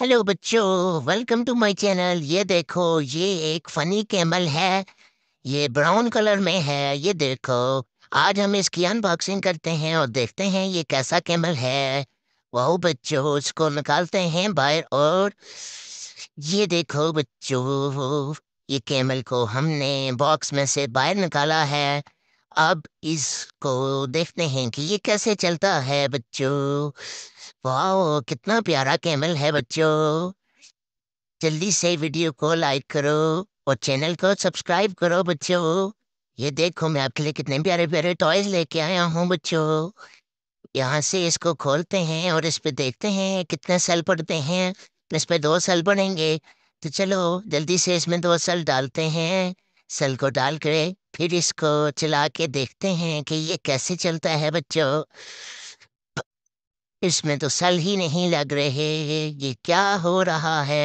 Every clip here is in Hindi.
हेलो बच्चों वेलकम टू माय चैनल ये देखो ये एक फनी कैमल है ये ब्राउन कलर में है ये देखो आज हम इसकी अनबॉक्सिंग करते हैं और देखते हैं ये कैसा कैमल है वह बच्चों इसको निकालते हैं बाहर और ये देखो बच्चों ये कैमल को हमने बॉक्स में से बाहर निकाला है अब इसको देखते हैं कि ये कैसे चलता है बच्चों वाह कितना प्यारा कैमल है बच्चों जल्दी से वीडियो को लाइक करो और चैनल को सब्सक्राइब करो बच्चों ये देखो मैं आपके लिए कितने प्यारे प्यारे टॉयज लेके आया हूँ बच्चों यहाँ से इसको खोलते हैं और इस पर देखते हैं कितने सेल पड़ते हैं इस पर दो सेल पड़ेंगे तो चलो जल्दी से इसमें दो सेल डालते हैं सल को डाल कर फिर इसको चला के देखते हैं कि ये कैसे चलता है बच्चों इसमें तो सल ही नहीं लग रहे ये क्या हो रहा है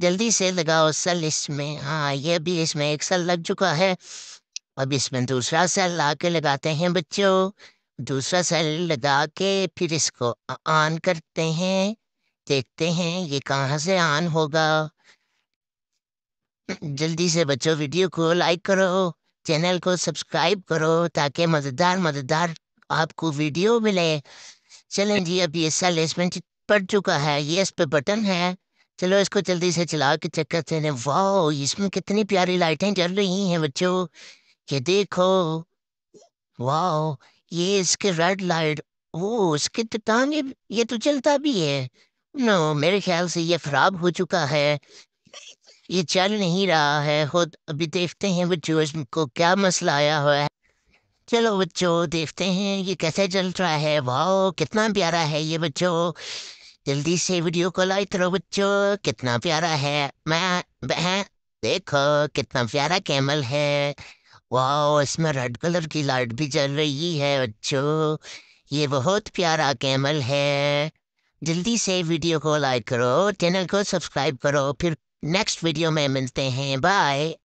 जल्दी से लगाओ सल इसमें हाँ ये भी इसमें एक सल लग चुका है अब इसमें दूसरा सल ला के लगाते हैं बच्चों दूसरा सेल लगा के फिर इसको ऑन करते हैं देखते हैं ये कहाँ से ऑन होगा जल्दी से बच्चों वीडियो को लाइक करो चैनल को सब्सक्राइब करो ताकि मज़ेदार मज़ेदार आपको वीडियो मिले चलें जी अब ये सेल इसमें पड़ चुका है ये इस पे बटन है चलो इसको जल्दी से चला के चेक करते हैं वाह इसमें कितनी प्यारी लाइटें जल रही हैं बच्चों ये देखो वाह ये इसके रेड लाइट वो इसके तो टांगे ये तो चलता भी है नो मेरे ख्याल से ये खराब हो चुका है ये चल नहीं रहा है खुद अभी देखते हैं बच्चों को क्या मसला आया हुआ है चलो बच्चों देखते हैं ये कैसे चल रहा है वाह कितना प्यारा है ये बच्चों जल्दी से वीडियो को लाइक करो बच्चों कितना प्यारा है मैं बहन देखो कितना प्यारा कैमल है वाह इसमें रेड कलर की लाइट भी जल रही है बच्चों ये बहुत प्यारा कैमल है जल्दी से वीडियो को लाइक करो चैनल को सब्सक्राइब करो फिर next video amendments they hereby